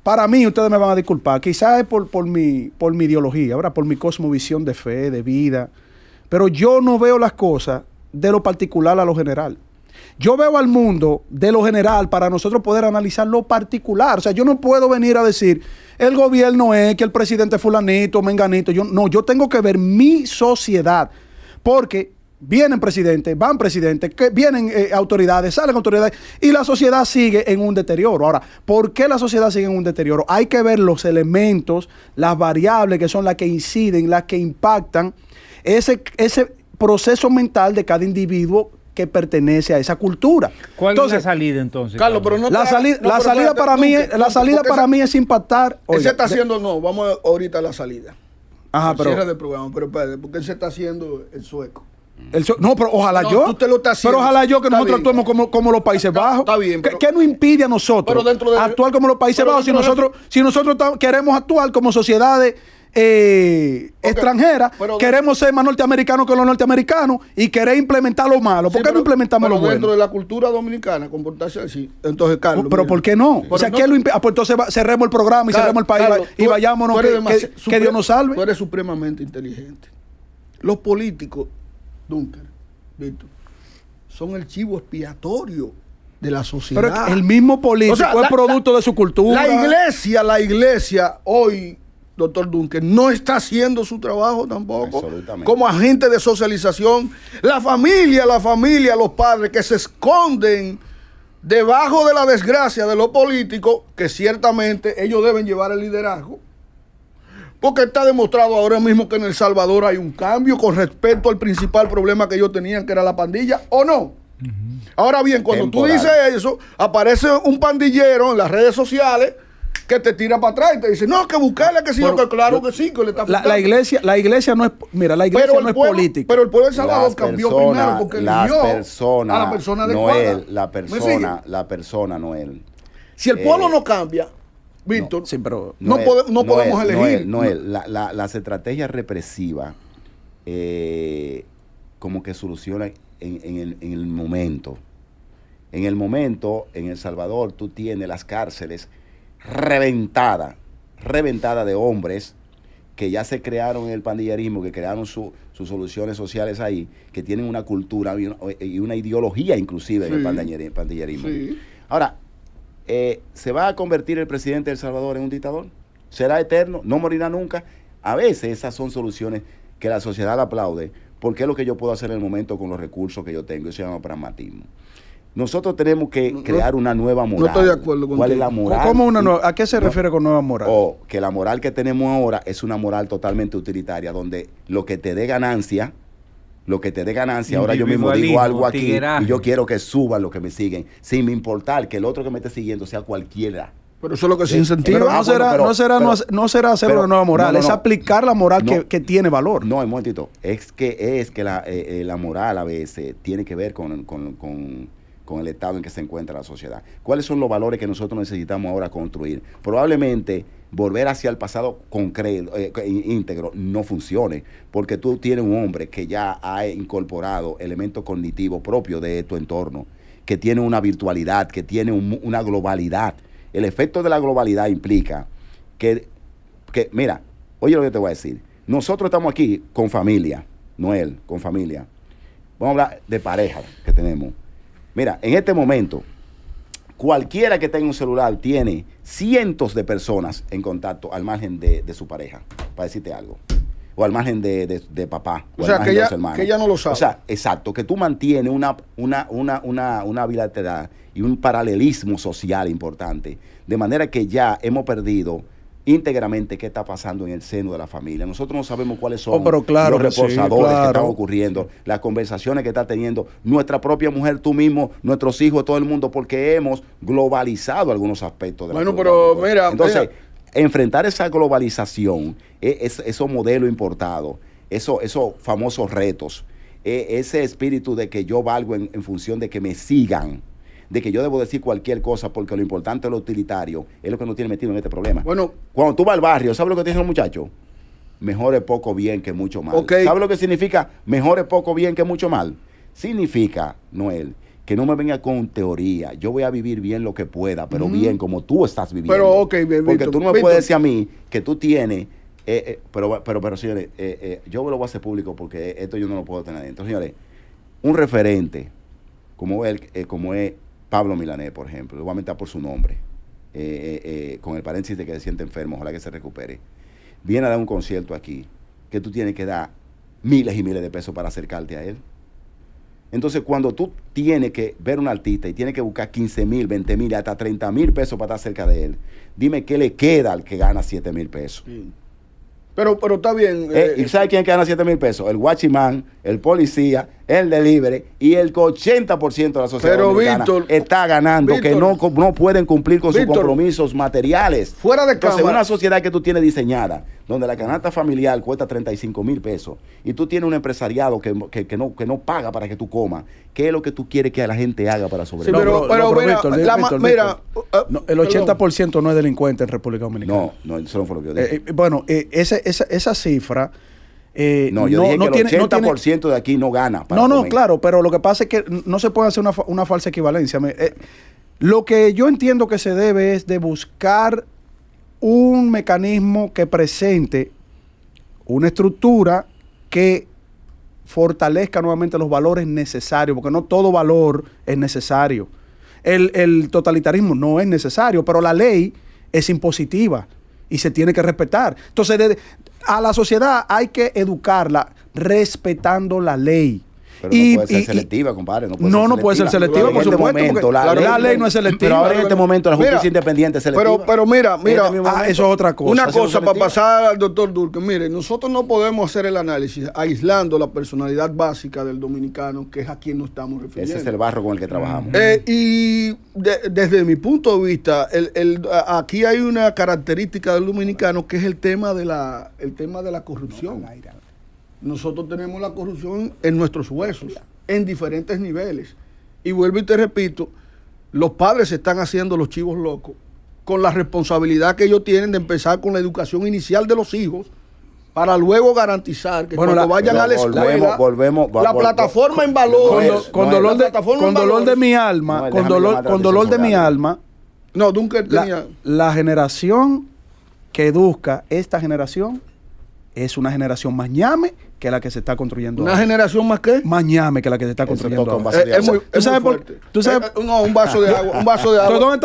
para mí, ustedes me van a disculpar, quizás es por, mi, por mi ideología, ahora por mi cosmovisión de fe, de vida, pero yo no veo las cosas de lo particular a lo general. Yo veo al mundo de lo general para nosotros poder analizar lo particular. O sea, yo no puedo venir a decir, el gobierno es que el presidente fulanito, menganito. Yo, no, yo tengo que ver mi sociedad. Porque vienen presidentes, van presidentes, que vienen eh, autoridades, salen autoridades y la sociedad sigue en un deterioro. Ahora, ¿por qué la sociedad sigue en un deterioro? Hay que ver los elementos, las variables que son las que inciden, las que impactan ese, ese proceso mental de cada individuo pertenece a esa cultura. ¿Cuál es la salida entonces? Carlos, pero no la, salida, la salida para mí, la salida para mí es impactar. está haciendo no, vamos ahorita a la salida. Ajá, pero del programa, pero espérate, porque él se está haciendo el sueco. no, pero ojalá yo. Tú te lo estás pero ojalá yo que nosotros actuemos como, los Países Bajos. Está, bien. ¿Qué, nos impide a nosotros actuar como los Países Bajos si nosotros, si nosotros queremos actuar como sociedades eh, extranjera, queremos ser más norteamericanos que los norteamericanos y querer implementar lo malo. ¿Por qué no implementamos lo bueno? Dentro de la cultura dominicana, comportarse así. Entonces, oh, Pero ¿por qué no? O sea, lo ah, pues entonces cerremos el programa y cerremos el país y vayámonos. que, Dios nos salve. Tú eres supremamente inteligente. Los políticos, Dunker, son el chivo expiatorio de la sociedad. Pero el mismo político fue producto de su cultura. La iglesia, la iglesia hoy doctor Duncan, no está haciendo su trabajo tampoco. Como agente de socialización. La familia, la familia, los padres que se esconden debajo de la desgracia de los políticos, que ciertamente ellos deben llevar el liderazgo. Porque está demostrado ahora mismo que en El Salvador hay un cambio con respecto al principal problema que ellos tenían, que era la pandilla, ¿o no? Ahora bien, cuando tú dices eso, aparece un pandillero en las redes sociales que te tira para atrás y te dice, no, que buscarle, que sí, pero, que claro que sí, que le está la, la, iglesia, la iglesia no es, mira, la iglesia no es política. Pero el pueblo de Salvador cambió primero porque eligió a la persona adecuada. Noel, la persona, la persona, Noel. Si el pueblo eh, no cambia, Víctor, no, podemos no, Noel, podemos elegir. Noel, la, la, las estrategias represivas eh, como que solucionan en, el, en el momento. En el momento, en El Salvador, tú tienes las cárceles reventada, reventada de hombres que ya se crearon en el pandillerismo, que crearon su, sus soluciones sociales ahí, que tienen una cultura y una, ideología inclusive En el pandillerismo. Ahora, eh, ¿se va a convertir el presidente de El Salvador en un dictador? ¿Será eterno? ¿No morirá nunca? A veces esas son soluciones que la sociedad aplaude, porque es lo que yo puedo hacer en el momento con los recursos que yo tengo. Eso se llama pragmatismo. Nosotros tenemos que crear una nueva moral. No estoy de acuerdo con ¿Cuál es la moral? ¿A qué se refiere con nueva moral? O oh, que la moral que tenemos ahora es una moral totalmente utilitaria, donde lo que te dé ganancia, lo que te dé ganancia, ahora yo mismo digo algo aquí y yo quiero que suban los que me siguen, sin me importar que el otro que me esté siguiendo sea cualquiera. Pero eso es lo que se incentiva. Pero, no, será, no, será, no, será hacer una nueva moral, es aplicar la moral que, tiene valor. No, un momentito. Es que, es que la, eh, eh, la moral a veces tiene que ver con con el estado en que se encuentra la sociedad. ¿Cuáles son los valores que nosotros necesitamos ahora construir? Probablemente volver hacia el pasado concreto, eh, íntegro, no funcione, porque tú tienes un hombre que ya ha incorporado elementos cognitivos propios de tu entorno, que tiene una virtualidad, que tiene una globalidad. El efecto de la globalidad implica que, que, mira, oye lo que te voy a decir. Nosotros estamos aquí con familia, Noel, con familia. Vamos a hablar de pareja que tenemos. Mira, en este momento, cualquiera que tenga un celular tiene cientos de personas en contacto al margen de, su pareja, para decirte algo. O al margen de, de papá. O, o sea, que ya no lo sabe. O sea, exacto, que tú mantienes una, una, una, una, una bilateralidad y un paralelismo social importante. De manera que ya hemos perdido íntegramente qué está pasando en el seno de la familia. Nosotros no sabemos cuáles son oh, los reposadores que están ocurriendo, las conversaciones que está teniendo nuestra propia mujer, tú mismo, nuestros hijos, todo el mundo, porque hemos globalizado algunos aspectos de la Bueno, pero mira, entonces enfrentar esa globalización, e, esos modelos importados, esos, famosos retos, e, ese espíritu de que yo valgo en función de que me sigan de que yo debo decir cualquier cosa porque lo importante es lo utilitario, es lo que nos tiene metido en este problema. Bueno, cuando tú vas al barrio, ¿sabes lo que te dicen los muchachos? Mejor es poco bien que mucho mal. ¿Sabes lo que significa mejor es poco bien que mucho mal? Significa, Noel, que no me venga con teoría. Yo voy a vivir bien lo que pueda, pero bien como tú estás viviendo. Pero, ok, bien. Porque tú no me puedes decir a mí que tú tienes. Eh, eh, pero, pero, pero, señores, eh, yo lo voy a hacer público porque esto yo no lo puedo tener. Entonces, señores, un referente como él, como es Pablo Milané, por ejemplo, lo voy a por su nombre, eh, eh, eh, con el paréntesis de que se siente enfermo, ojalá que se recupere, viene a dar un concierto aquí, que tú tienes que dar miles y miles de pesos para acercarte a él. Entonces, cuando tú tienes que ver un artista y tienes que buscar 15 mil, 20 mil, hasta 30 mil pesos para estar cerca de él, dime qué le queda al que gana 7 mil pesos. Pero, pero está bien. ¿Y sabes quién gana 7 mil pesos? El guachimán, el policía, el delivery y el 80% de la sociedad está ganando, que no, no pueden cumplir con sus compromisos materiales. Fuera de casa. una sociedad que tú tienes diseñada, donde la canasta familiar cuesta 35 mil pesos y tú tienes un empresariado que, no, que no paga para que tú comas, ¿qué es lo que tú quieres que la gente haga para sobrevivir? pero, el 80% no es delincuente en República Dominicana. No, no, eso no fue lo que yo dije. Eh, eh, bueno, eh, esa, esa cifra eh, no, yo no, dije que el 80% de aquí no gana. no, no, claro, pero lo que pasa es que no se puede hacer una, falsa equivalencia. Eh, lo que yo entiendo que se debe es de buscar un mecanismo que presente una estructura que fortalezca nuevamente los valores necesarios, porque no todo valor es necesario. El, el totalitarismo no es necesario, pero la ley es impositiva y se tiene que respetar. Entonces, de, a la sociedad hay que educarla respetando la ley. Pero no puede ser selectiva, compadre. No, puede no, ser puede ser selectiva, por este supuesto. la, ley, no es selectiva. Pero ahora en este momento la justicia independiente es selectiva. Pero, pero mira, mira. Este ah, eso es otra cosa. Una cosa para pasar al doctor Durque. Mire, nosotros no podemos hacer el análisis aislando la personalidad básica del dominicano, que es a quien nos estamos refiriendo. Ese es el barro con el que trabajamos. Eh, y desde mi punto de vista, el, aquí hay una característica del dominicano que es el tema de la, el tema de la corrupción. Nosotros tenemos la corrupción en nuestros huesos, en diferentes niveles. Y vuelvo y te repito, los padres se están haciendo los chivos locos con la responsabilidad que ellos tienen de empezar con la educación inicial de los hijos para luego garantizar que cuando vayan a la escuela la plataforma en valor con, dolor, de, mi alma con dolor de mi alma no Dunker la, la generación que educa esta generación es una generación más ñame que la que se está construyendo. ¿Una generación más qué? Mañame, ñame que la que se está construyendo. Ahora. un vaso de agua. <laughs> ¿Dónde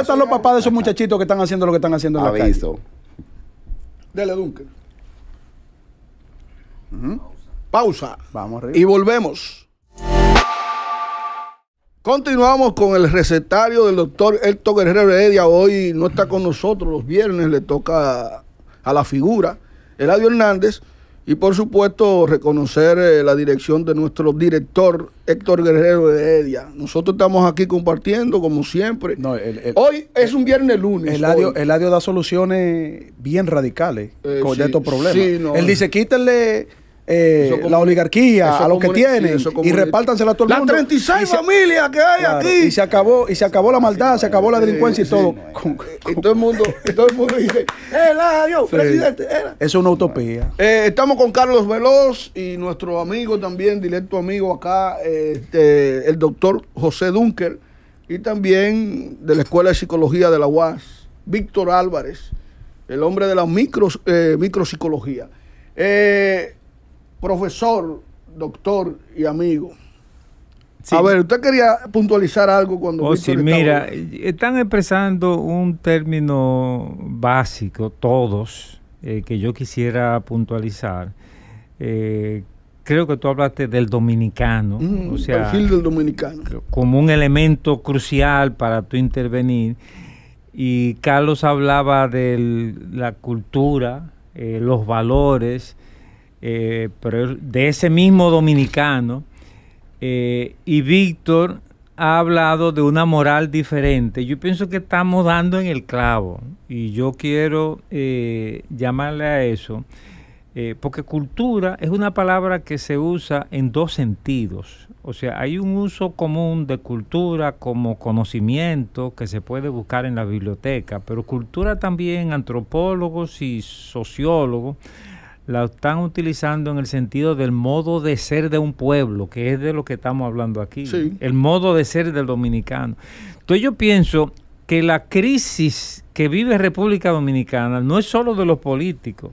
están los, papás de esos muchachitos que están haciendo lo que están haciendo en la calle? Dele, Dunker. Pausa. Vamos Y volvemos. Continuamos con el recetario del doctor Héctor Guerrero Heredia. Hoy no está con nosotros, los viernes le toca a la figura, Eladio Hernández. Y por supuesto, reconocer eh, la dirección de nuestro director Héctor Guerrero de EDIA. Nosotros estamos aquí compartiendo, como siempre. hoy es un viernes lunes. El el da soluciones bien radicales eh, con estos problemas. Él dice: quítenle eh, la oligarquía, a lo que tienen, y repártansela a todo el mundo. Las 36 familias que hay aquí. Y se acabó, y se acabó la maldad, se acabó la delincuencia y todo. Eh, eh, y todo el mundo, todo el mundo dice, <laughs> presidente, Es una utopía. estamos con Carlos Veloz y nuestro amigo también, directo amigo acá, este, el doctor José Dunker, y también de la Escuela de Psicología de la UAS, Víctor Álvarez, el hombre de la micro, eh, micropsicología. Eh, profesor, doctor y amigo. A ver, usted quería puntualizar algo cuando... Oh, sí, mira, están expresando un término básico, todos, eh, que yo quisiera puntualizar. Eh, creo que tú hablaste del dominicano, o sea, perfil del dominicano. como un elemento crucial para tu intervenir. Y Carlos hablaba de la cultura, eh, los valores, eh, pero de ese mismo dominicano, eh, y Víctor ha hablado de una moral diferente. Yo pienso que estamos dando en el clavo y yo quiero eh, llamarle a eso, porque cultura es una palabra que se usa en dos sentidos. O sea, hay un uso común de cultura como conocimiento que se puede buscar en la biblioteca, pero cultura también antropólogos y sociólogos la están utilizando en el sentido del modo de ser de un pueblo, que es de lo que estamos hablando aquí, el modo de ser del dominicano. Entonces yo pienso que la crisis que vive República Dominicana no es solo de los políticos,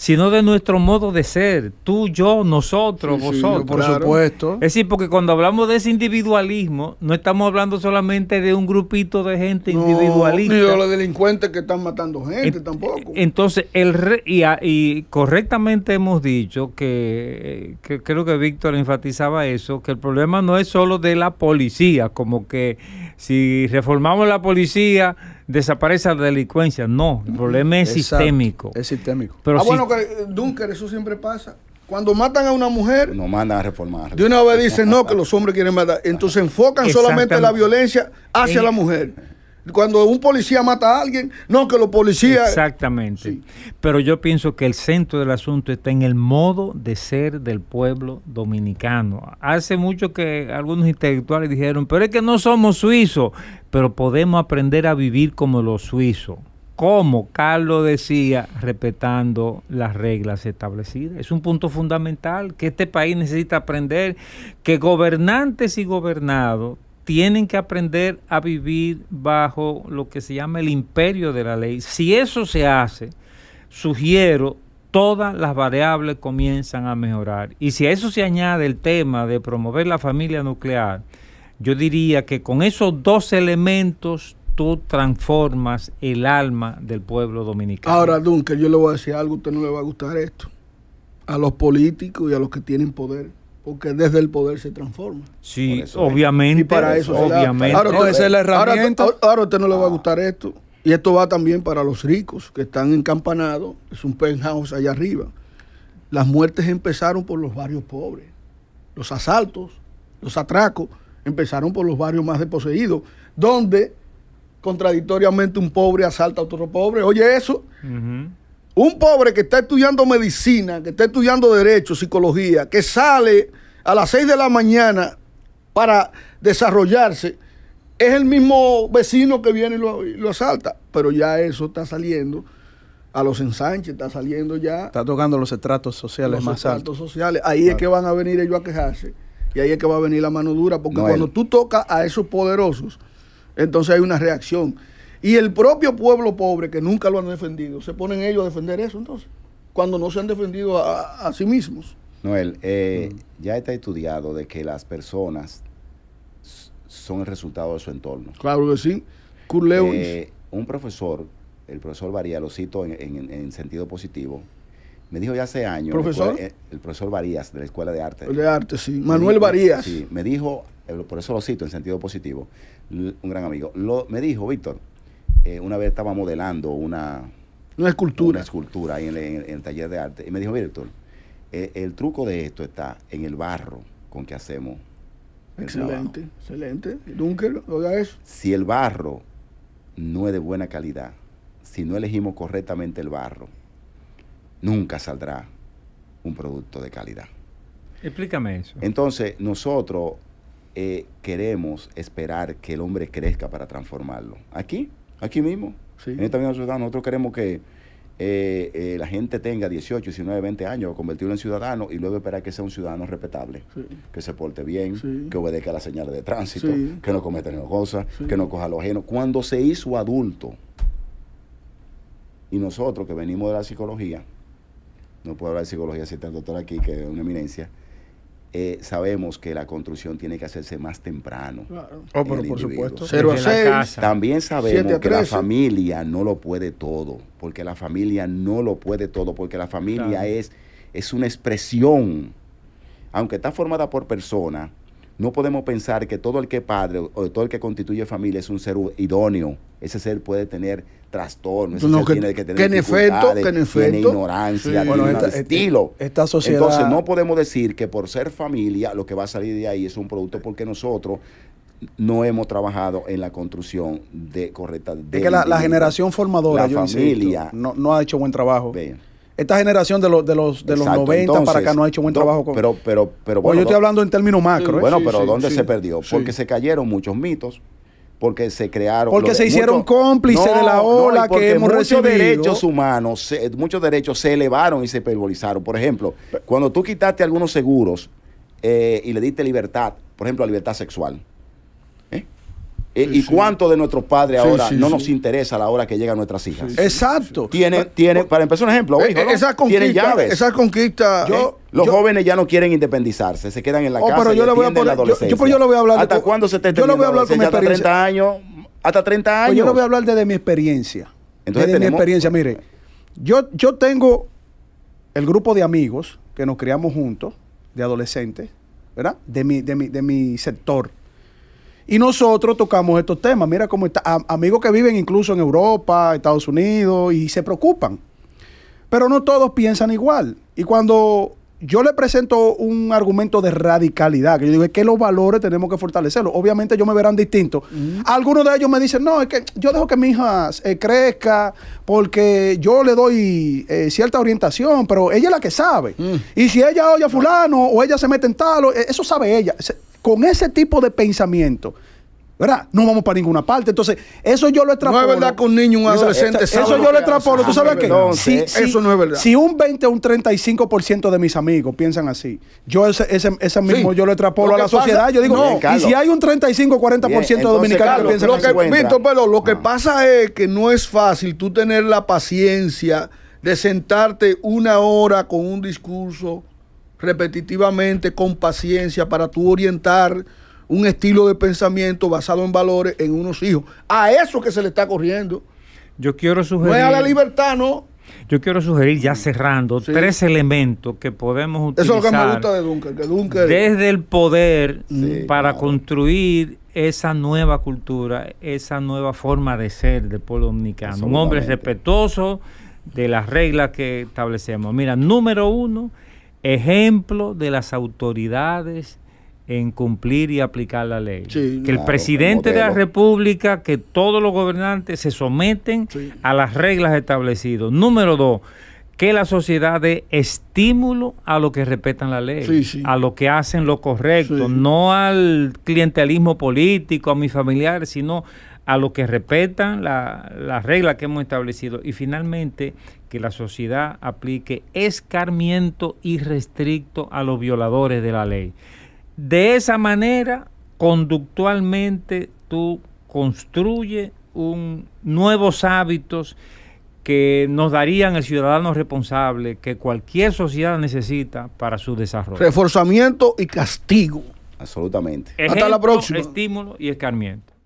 sino de nuestro modo de ser, tú, yo, nosotros, vosotros. Sí, por supuesto. Es decir, porque cuando hablamos de ese individualismo, no estamos hablando solamente de un grupito de gente no, individualista. Ni de los delincuentes que están matando gente tampoco. Entonces, el y, y, correctamente hemos dicho que, que creo que Víctor enfatizaba eso, que el problema no es solo de la policía, como que si reformamos la policía desaparece la delincuencia. No, el problema es sistémico. Es sistémico. Pero ah, bueno, eh, Dunker, eso siempre pasa. Cuando matan a una mujer, No mandan a reformar. De una vez dicen no, que los hombres quieren matar. Entonces enfocan solamente la violencia hacia la mujer. Cuando un policía mata a alguien, no que los policías. Exactamente. Pero yo pienso que el centro del asunto está en el modo de ser del pueblo dominicano. Hace mucho que algunos intelectuales dijeron, pero es que no somos suizos, pero podemos aprender a vivir como los suizos. Como Carlos decía, respetando las reglas establecidas. Es un punto fundamental que este país necesita aprender que gobernantes y gobernados tienen que aprender a vivir bajo lo que se llama el imperio de la ley. Si eso se hace, sugiero, todas las variables comienzan a mejorar. Y si a eso se añade el tema de promover la familia nuclear, yo diría que con esos dos elementos tú transformas el alma del pueblo dominicano. Ahora, Duncan, yo le voy a decir algo, a usted no le va a gustar esto. A los políticos y a los que tienen poder porque desde el poder se transforma. Sí, obviamente. Y para eso, obviamente. Ahora, Ahora, a usted no le va a ah. gustar esto. Y esto va también para los ricos que están encampanados. Es un penthouse allá arriba. Las muertes empezaron por los barrios pobres. Los asaltos, los atracos, empezaron por los barrios más desposeídos, donde contradictoriamente un pobre asalta a otro pobre. Oye, eso. Un pobre que está estudiando medicina, que está estudiando derecho, psicología, que sale a las 6 de la mañana para desarrollarse, es el mismo vecino que viene y lo, asalta. Pero ya eso está saliendo a los ensanches, está saliendo ya. Está tocando los estratos sociales más estratos altos. sociales. Ahí es que van a venir ellos a quejarse. Y ahí es que va a venir la mano dura. Porque cuando tú tocas a esos poderosos, entonces hay una reacción. Y el propio pueblo pobre, que nunca lo han defendido, se ponen ellos a defender eso entonces, cuando no se han defendido a, sí mismos. Noel, eh, mm. ya está estudiado de que las personas son el resultado de su entorno. Claro que sí. Eh, un profesor, el profesor Varía, lo cito en, sentido positivo, me dijo ya hace años. ¿Profesor? Eh, el, profesor Varías, de la Escuela de Arte. de Arte, sí. Manuel Varías. Sí, me dijo, eh, por eso lo cito en sentido positivo, un gran amigo. Lo, me dijo, Víctor, eh, una vez estaba modelando una, escultura. escultura ahí en, el taller de arte. Y me dijo, mire, eh, el, truco de esto está en el barro con que hacemos. excelente, excelente. Dunkel, eso. Si el barro no es de buena calidad, si no elegimos correctamente el barro, nunca saldrá un producto de calidad. Explícame eso. Entonces, nosotros eh, queremos esperar que el hombre crezca para transformarlo. Aquí, Aquí mismo, en esta misma ciudad, nosotros queremos que eh, eh, la gente tenga 18, 19, 20 años, convertirlo en ciudadano y luego esperar que sea un ciudadano respetable, que se porte bien, que obedezca las señales de tránsito, que no cometa cosas, que no coja lo ajeno. Cuando se hizo adulto, y nosotros que venimos de la psicología, no puedo hablar de psicología si está el doctor aquí, que es una eminencia, eh, sabemos que la construcción tiene que hacerse más temprano. Oh, por supuesto. También sabemos que la familia no lo puede todo, porque la familia no lo puede todo, porque la familia es, es una expresión, aunque está formada por personas, no podemos pensar que todo el que es padre o todo el que constituye familia es un ser idóneo. Ese ser puede tener trastorno, ese tiene que tener que efecto, tiene ignorancia, tiene estilo. E- esta sociedad... Entonces no podemos decir que por ser familia lo que va a salir de ahí es un producto porque nosotros no hemos trabajado en la construcción de correcta de que la, generación formadora la familia no, no, ha hecho buen trabajo esta generación de, los de los, de los 90 para acá no ha hecho buen trabajo con... Pero, pero, pero bueno, yo estoy hablando en términos macro. ¿eh? Bueno, pero ¿dónde se perdió? Porque se cayeron muchos mitos, porque se crearon... Porque se hicieron cómplices de la ola que hemos muchos derechos humanos, muchos derechos se elevaron y se hiperbolizaron. Por ejemplo, cuando tú quitaste algunos seguros eh, y le diste libertad, por ejemplo, la libertad sexual, eh, ¿Y cuánto de nuestros padres ahora no nos interesa a la hora que llegan nuestras hijas? Exacto. tiene pues, tiene pues, para empezar un ejemplo, eh, Esas conquistas. esa conquista, eh, los jóvenes ya no quieren independizarse, se quedan en la oh, casa. yo, le voy a yo, voy a hablar. ¿Hasta cuándo se te Yo voy a hablar con mi experiencia. Hasta 30 años. Pues, Hasta 30 años. yo le voy a hablar desde mi experiencia. Entonces, desde mi experiencia, mire. Yo, yo tengo el grupo de amigos que nos criamos juntos, de adolescentes, ¿verdad? De mi, de mi, de mi sector y nosotros tocamos estos temas. Mira cómo está, amigos que viven incluso en Europa, Estados Unidos, y se preocupan. Pero no todos piensan igual. Y cuando yo le presento un argumento de radicalidad, que yo digo, es que los valores tenemos que fortalecerlos. Obviamente ellos me verán distinto. Algunos de ellos me dicen, no, es que yo dejo que mi hija eh, crezca porque yo le doy eh, cierta orientación, pero ella es la que sabe. Mm. Y si ella oye a fulano o ella se mete en tal, e, eso sabe ella con ese tipo de pensamiento, ¿verdad? No vamos para ninguna parte. Entonces, eso yo lo extrapolo. No es verdad que un niño, un adolescente, Eso yo lo extrapolo. ¿Tú sabes qué? Si, eso no es verdad. Si un 20 o un 35% de mis amigos piensan así, yo ese, ese, mismo yo lo extrapolo a la sociedad. Yo digo, no. y si hay un 35 40% de dominicanos que piensan así. pero lo que pasa es que no es fácil tú tener la paciencia de sentarte una hora con un discurso repetitivamente, con paciencia, para tú orientar un estilo de pensamiento basado en valores en unos hijos. A eso que se le está corriendo. Yo quiero sugerir. No a la libertad, ¿no? Yo quiero sugerir, ya cerrando, tres elementos que podemos utilizar. Eso que me de Dunker, Desde el poder para construir esa nueva cultura, esa nueva forma de ser del pueblo dominicano. Un hombre respetuoso de las reglas que establecemos. Mira, número uno ejemplo de las autoridades en cumplir y aplicar la ley. que el presidente de la República, que todos los gobernantes se someten a las reglas establecidas. Número dos, que la sociedad dé estímulo a lo que respetan la ley, a lo que hacen lo correcto, no al clientelismo político, a mis familiares, sino a lo que respetan las reglas que hemos establecido y finalmente que la sociedad aplique escarmiento irrestricto a los violadores de la ley. De esa manera, conductualmente, tú construyes un, nuevos hábitos que nos darían el ciudadano responsable que cualquier sociedad necesita para su desarrollo. Reforzamiento y castigo. Absolutamente. Hasta la próxima. Estímulo y escarmiento.